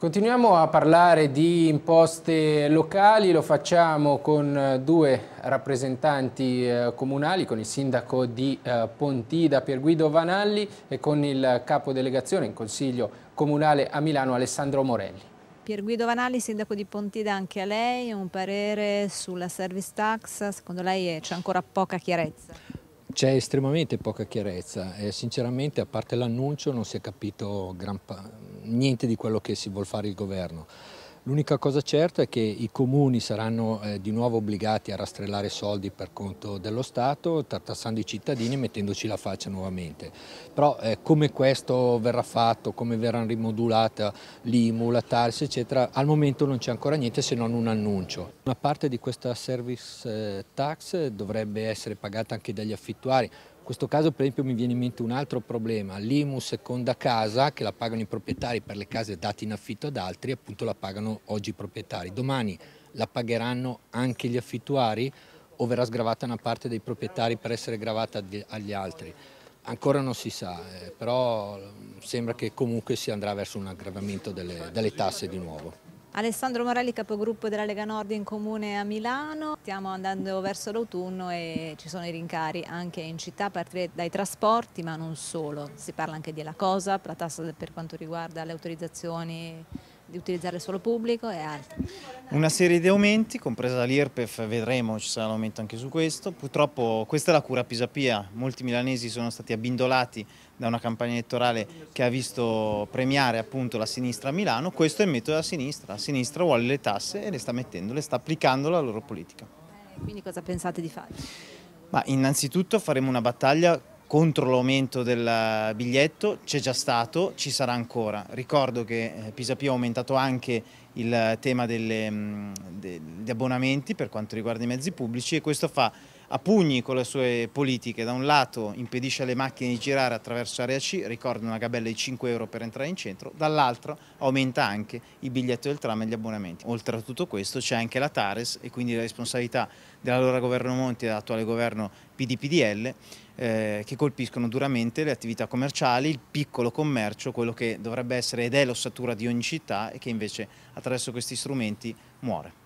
Continuiamo a parlare di imposte locali, lo facciamo con eh, due rappresentanti eh, comunali, con il sindaco di eh, Pontida Pierguido Vanalli e con il capodelegazione in consiglio comunale a Milano Alessandro Morelli. Pierguido Vanalli, sindaco di Pontida, anche a lei un parere sulla service tax, secondo lei c'è ancora poca chiarezza? c'è estremamente poca chiarezza e sinceramente a parte l'annuncio non si è capito niente di quello che si vuole fare il governo. L'unica cosa certa è che i comuni saranno eh, di nuovo obbligati a rastrellare soldi per conto dello Stato, tartassando i cittadini e mettendoci la faccia nuovamente. Però eh, come questo verrà fatto, come verrà rimodulata l'IMU, la TARS, eccetera, al momento non c'è ancora niente se non un annuncio. Una parte di questa service eh, tax dovrebbe essere pagata anche dagli affittuari, questo caso per esempio mi viene in mente un altro problema, l'IMU seconda casa che la pagano i proprietari per le case date in affitto ad altri, appunto la pagano oggi i proprietari, domani la pagheranno anche gli affittuari o verrà sgravata una parte dei proprietari per essere gravata agli altri? Ancora non si sa, eh, però sembra che comunque si andrà verso un aggravamento delle, delle tasse di nuovo. Alessandro Morelli, capogruppo della Lega Nord in Comune a Milano. Stiamo andando verso l'autunno e ci sono i rincari anche in città a partire dai trasporti, ma non solo. Si parla anche della cosa, la tassa per quanto riguarda le autorizzazioni di utilizzare il suolo pubblico e altro. Una serie di aumenti, compresa l'IRPEF, vedremo, ci sarà un aumento anche su questo. Purtroppo questa è la cura Pisapia, molti milanesi sono stati abbindolati da una campagna elettorale che ha visto premiare appunto la sinistra a Milano, questo è il metodo della sinistra, la sinistra vuole le tasse e le sta mettendo, le sta applicando la loro politica. Quindi cosa pensate di fare? Ma innanzitutto faremo una battaglia contro l'aumento del biglietto, c'è già stato, ci sarà ancora. Ricordo che eh, Pisa Pisapia ha aumentato anche il tema delle, mm, degli abbonamenti per quanto riguarda i mezzi pubblici e questo fa a pugni con le sue politiche. Da un lato impedisce alle macchine di girare attraverso area C, ricorda una gabella di 5 euro per entrare in centro, dall'altro aumenta anche i biglietti del tram e gli abbonamenti. Oltre a tutto questo c'è anche la Tares e quindi la responsabilità dell'allora governo Monti e dell'attuale governo PDPDL eh, che colpiscono duramente le attività commerciali, il piccolo commercio, quello che dovrebbe essere ed è l'ossatura di ogni città e che invece attraverso questi strumenti muore.